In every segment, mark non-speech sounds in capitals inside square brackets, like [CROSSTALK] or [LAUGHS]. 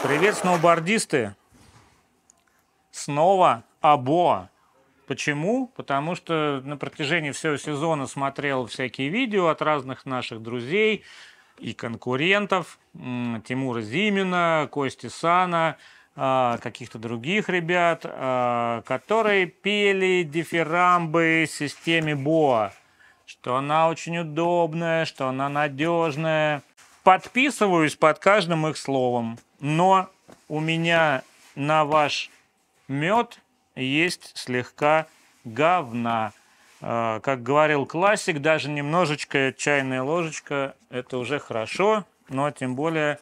Привет, сноубордисты! Снова Абоа. Почему? Потому что на протяжении всего сезона смотрел всякие видео от разных наших друзей и конкурентов. Тимура Зимина, Кости Сана, а, каких-то других ребят, а, которые пели дифирамбы системе Боа. Что она очень удобная, что она надежная. Подписываюсь под каждым их словом но у меня на ваш мед есть слегка говна. Э, как говорил классик, даже немножечко чайная ложечка – это уже хорошо, но тем более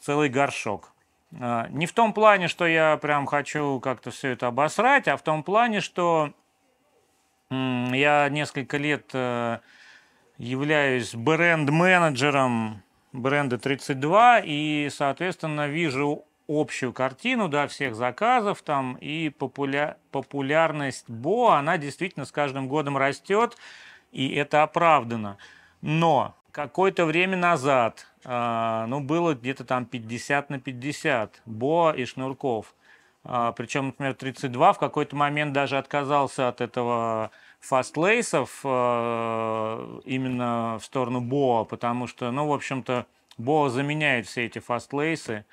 целый горшок. Э, не в том плане, что я прям хочу как-то все это обосрать, а в том плане, что я несколько лет э, являюсь бренд-менеджером бренда 32 и, соответственно, вижу общую картину, да, всех заказов там и популя... популярность Бо, она действительно с каждым годом растет, и это оправдано. Но какое-то время назад, э, ну, было где-то там 50 на 50, Бо и Шнурков. Э, а, причем, например, 32 в какой-то момент даже отказался от этого фастлейсов э, именно в сторону Боа, потому что, ну, в общем-то, Боа заменяет все эти фастлейсы,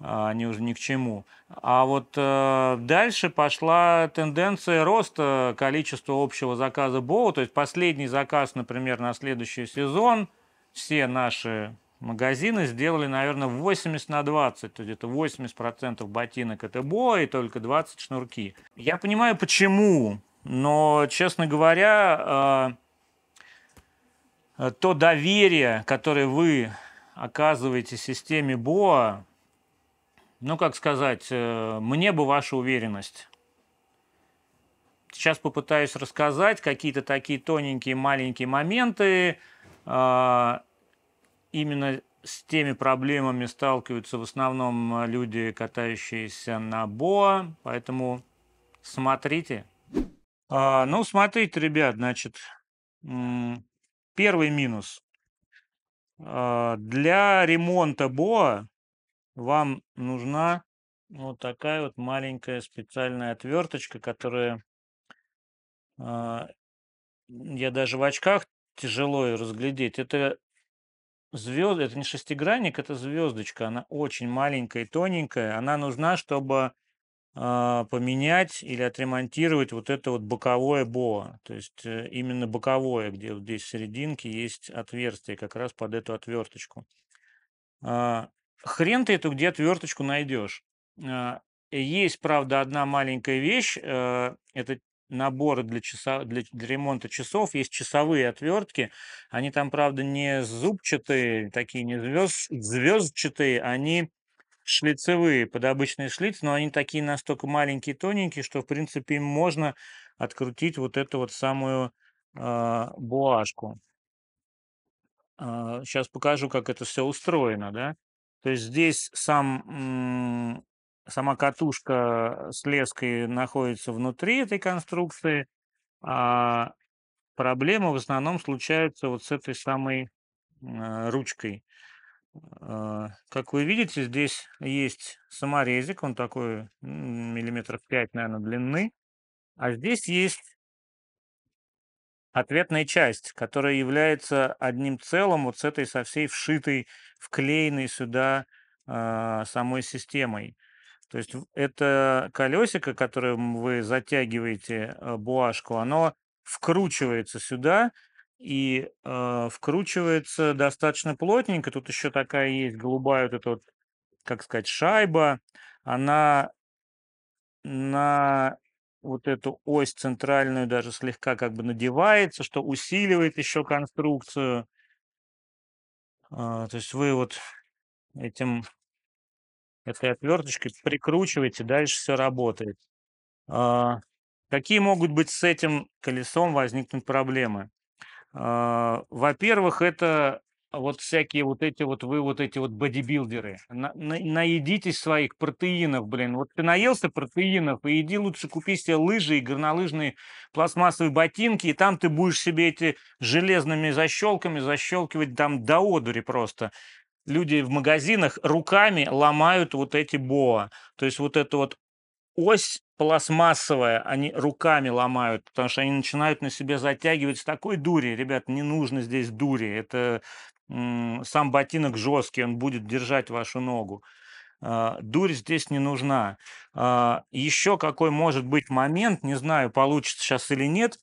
а, они уже ни к чему. А вот э, дальше пошла тенденция роста количества общего заказа Боа, То есть последний заказ, например, на следующий сезон, все наши магазины сделали, наверное, 80 на 20. То есть это 80% процентов ботинок это Боа и только 20 шнурки. Я понимаю, почему но, честно говоря, э, то доверие, которое вы оказываете системе БОА, ну, как сказать, э, мне бы ваша уверенность. Сейчас попытаюсь рассказать какие-то такие тоненькие маленькие моменты. Э, именно с теми проблемами сталкиваются в основном люди, катающиеся на БОА, поэтому смотрите – а, ну, смотрите, ребят, значит, первый минус. А, для ремонта БОА вам нужна вот такая вот маленькая специальная отверточка, которая а, я даже в очках тяжело ее разглядеть. Это звезд, это не шестигранник, это звездочка. Она очень маленькая и тоненькая. Она нужна, чтобы а, поменять или отремонтировать вот это вот боковое БОА. То есть э, именно боковое, где вот здесь в серединке есть отверстие как раз под эту отверточку. А, хрен ты эту где отверточку найдешь. А, есть, правда, одна маленькая вещь. Э, это наборы для, часа, для, для ремонта часов. Есть часовые отвертки. Они там, правда, не зубчатые, такие не звезд, звездчатые. Они шлицевые под обычный шлиц, но они такие настолько маленькие, тоненькие, что, в принципе, им можно открутить вот эту вот самую э, а, буашку. Э, а, сейчас покажу, как это все устроено, да. То есть здесь сам, сама катушка с леской находится внутри этой конструкции, а проблемы в основном случаются вот с этой самой э, ручкой. А, как вы видите, здесь есть саморезик, он такой миллиметров 5, наверное, длины. А здесь есть ответная часть, которая является одним целым вот с этой со всей вшитой, вклеенной сюда а, самой системой. То есть это колесико, которым вы затягиваете а, буашку, оно вкручивается сюда, и э, вкручивается достаточно плотненько. Тут еще такая есть голубая вот эта вот, как сказать, шайба. Она на вот эту ось центральную даже слегка как бы надевается, что усиливает еще конструкцию. Э, то есть вы вот этим этой отверточкой прикручиваете, дальше все работает. А, какие могут быть с этим колесом возникнуть проблемы? А, во-первых, это вот всякие вот эти вот вы вот эти вот бодибилдеры. На, на, наедитесь своих протеинов, блин. Вот ты наелся протеинов, и иди лучше купи себе лыжи и горнолыжные пластмассовые ботинки, и там ты будешь себе эти железными защелками защелкивать там до одури просто. Люди в магазинах руками ломают вот эти боа. То есть вот это вот ось пластмассовая, они руками ломают, потому что они начинают на себе затягивать с такой дури. Ребят, не нужно здесь дури. Это сам ботинок жесткий, он будет держать вашу ногу. А, дурь здесь не нужна. А, еще какой может быть момент, не знаю, получится сейчас или нет.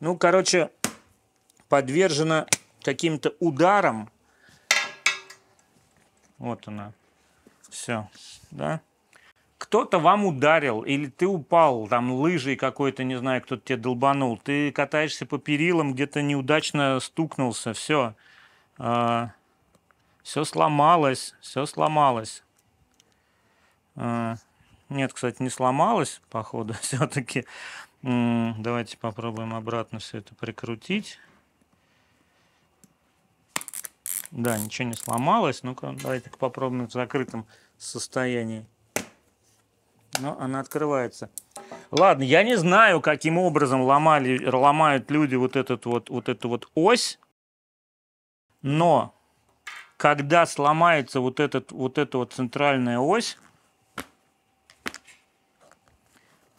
Ну, короче, подвержена каким-то ударом вот она. Все, да? Кто-то вам ударил, или ты упал, там лыжей какой-то, не знаю, кто-то тебе долбанул, ты катаешься по перилам, где-то неудачно стукнулся, все. А, все сломалось, все сломалось. А, нет, кстати, не сломалось, походу, [LAUGHS] все-таки. Давайте попробуем обратно все это прикрутить. Да, ничего не сломалось. Ну-ка, давайте попробуем в закрытом состоянии. Но она открывается. Ладно, я не знаю, каким образом ломали, ломают люди вот, этот вот, вот эту вот ось, но когда сломается вот, этот, вот эта вот центральная ось,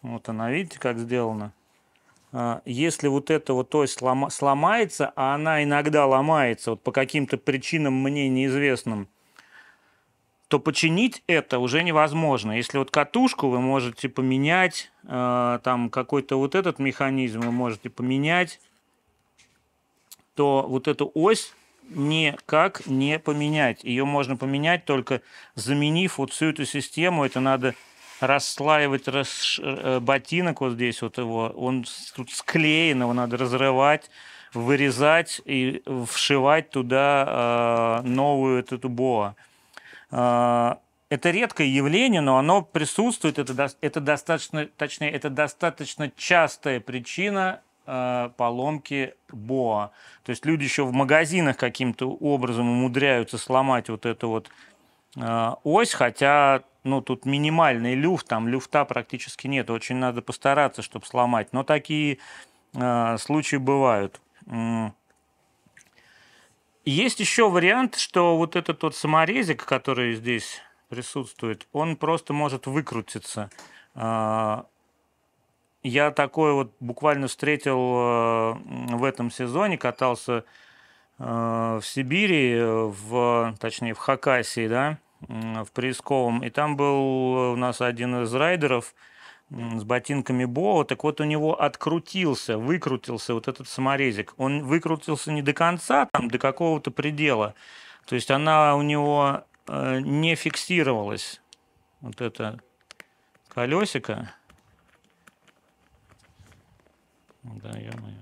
вот она, видите, как сделана – а, если вот эта вот ось сломается, а она иногда ломается вот по каким-то причинам мне неизвестным, то починить это уже невозможно. Если вот катушку вы можете поменять, а, там какой-то вот этот механизм вы можете поменять, то вот эту ось никак не поменять. Ее можно поменять только заменив вот всю эту систему. Это надо расслаивать расш... Э, ботинок вот здесь вот его, он тут склеен, его надо разрывать, вырезать и вшивать туда э, новую эту, эту боа. Э, это редкое явление, но оно присутствует, это, это достаточно, точнее, это достаточно частая причина э, поломки БОА. То есть люди еще в магазинах каким-то образом умудряются сломать вот эту вот э, ось, хотя ну, тут минимальный люфт, там люфта практически нет, очень надо постараться, чтобы сломать. Но такие э, случаи бывают. Есть еще вариант, что вот этот тот саморезик, который здесь присутствует, он просто может выкрутиться. Э, я такое вот буквально встретил э, в этом сезоне, катался э, в Сибири, в, точнее в Хакасии, да, в Приисковом, и там был э, у нас один из райдеров с ботинками Боа, так вот у него открутился, выкрутился вот этот саморезик. Он выкрутился не до конца, там, до какого-то предела. То есть она у него э, не фиксировалась, вот это колесико. Да, я моя.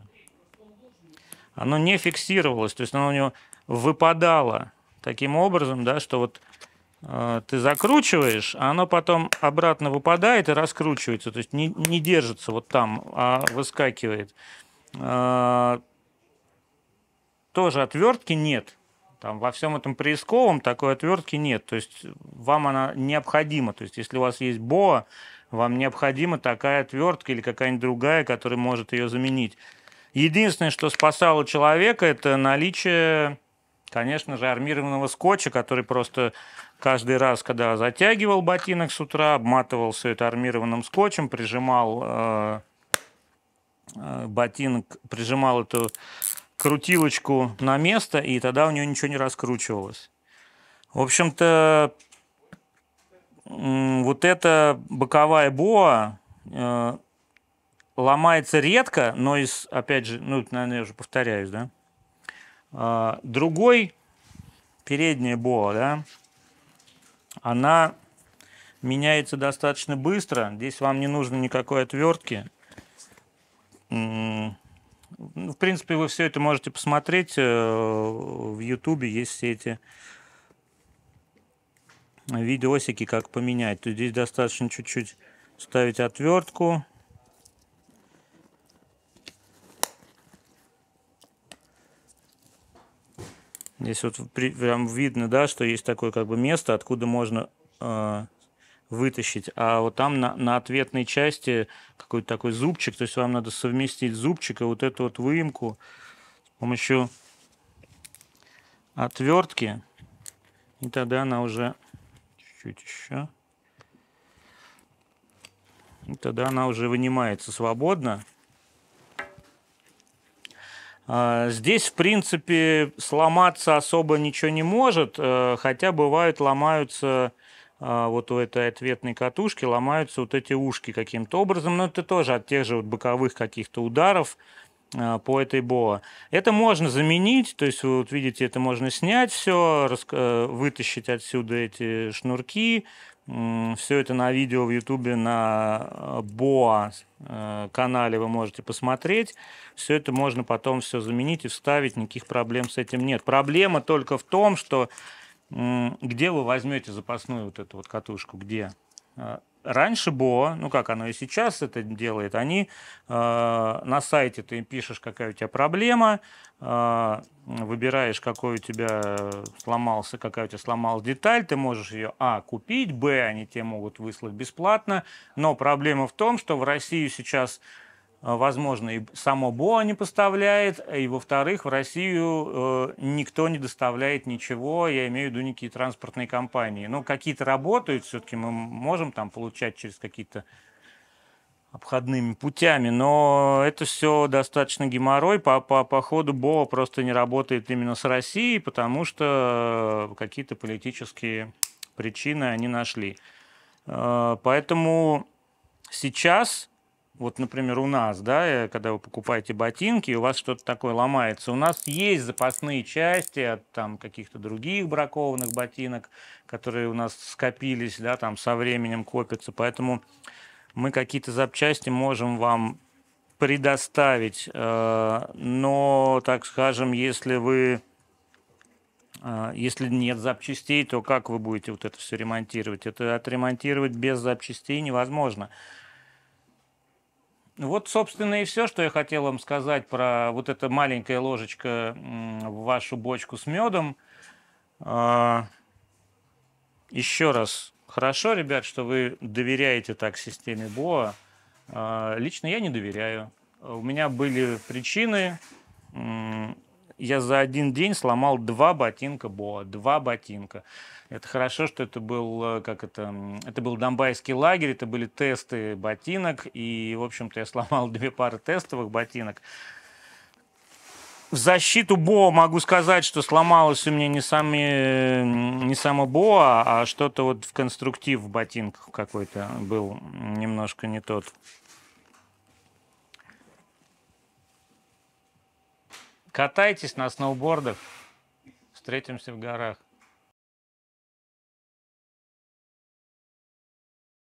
Оно не фиксировалось, то есть оно у него выпадало таким образом, да, что вот Э, ты закручиваешь, а оно потом обратно выпадает и раскручивается, то есть не, не держится вот там, а выскакивает. Э, тоже отвертки нет. Там во всем этом поисковом такой отвертки нет. То есть вам она необходима. То есть если у вас есть боа, вам необходима такая отвертка или какая-нибудь другая, которая может ее заменить. Единственное, что спасало человека, это наличие, конечно же, армированного скотча, который просто Каждый раз, когда затягивал ботинок с утра, обматывал все это армированным скотчем, прижимал э, э, ботинок, прижимал эту крутилочку на место, и тогда у нее ничего не раскручивалось. В общем-то, вот эта боковая боа э, ломается редко, но из, опять же, ну, наверное, я уже повторяюсь, да. Э, другой, передняя боа, да, она меняется достаточно быстро. Здесь вам не нужно никакой отвертки. Ну, в принципе, вы все это можете посмотреть э, в Ютубе, есть все эти видосики, как поменять. То здесь достаточно чуть-чуть ставить отвертку, Здесь вот прям видно, да, что есть такое как бы место, откуда можно э, вытащить. А вот там на, на ответной части какой-то такой зубчик, то есть вам надо совместить зубчик и вот эту вот выемку с помощью отвертки. И тогда она уже чуть-чуть еще. И тогда она уже вынимается свободно. А, здесь, в принципе, сломаться особо ничего не может, э, хотя бывают ломаются а, вот у этой ответной катушки ломаются вот эти ушки каким-то образом, но ну, это тоже от тех же вот боковых каких-то ударов а, по этой боа. Это можно заменить, то есть вы вот видите, это можно снять все, э, вытащить отсюда эти шнурки, все это на видео в Ютубе на э, Боа э, канале вы можете посмотреть. Все это можно потом все заменить и вставить, никаких проблем с этим нет. Проблема только в том, что где вы возьмете запасную вот эту вот катушку, где э, Раньше Бо, ну как оно и сейчас это делает, они э, на сайте ты пишешь, какая у тебя проблема, э, выбираешь, какой у тебя сломался, какая у тебя сломалась деталь, ты можешь ее, а, купить, б, они тебе могут выслать бесплатно, но проблема в том, что в Россию сейчас а, возможно, и само БОА не поставляет, и, во-вторых, в Россию э, никто не доставляет ничего, я имею в виду некие транспортные компании. Но ну, какие-то работают, все-таки мы можем там получать через какие-то обходными путями, но это все достаточно геморрой. По, по, по ходу БО просто не работает именно с Россией, потому что э, какие-то политические причины они нашли. Э, поэтому сейчас вот, например, у нас, да, э, когда вы покупаете ботинки, у вас что-то такое ломается, у нас есть запасные части от там каких-то других бракованных ботинок, которые у нас скопились, да, там со временем копятся, поэтому мы какие-то запчасти можем вам предоставить, э, но, так скажем, если вы э, если нет запчастей, то как вы будете вот это все ремонтировать? Это отремонтировать без запчастей невозможно. Вот, собственно, и все, что я хотел вам сказать про вот эта маленькая ложечка в вашу бочку с медом. А, Еще раз, хорошо, ребят, что вы доверяете так системе БОА. А, лично я не доверяю. У меня были причины, я за один день сломал два ботинка Боа, два ботинка. Это хорошо, что это был, э, как это, это был Донбайский лагерь, это были тесты ботинок, и, в общем-то, я сломал [LAUGHS] две пары тестовых ботинок. В защиту Боа могу сказать, что сломалось у меня не, сами, не само Боа, а что-то вот в конструктив в ботинках какой-то был немножко не тот. Катайтесь на сноубордах. Встретимся в горах.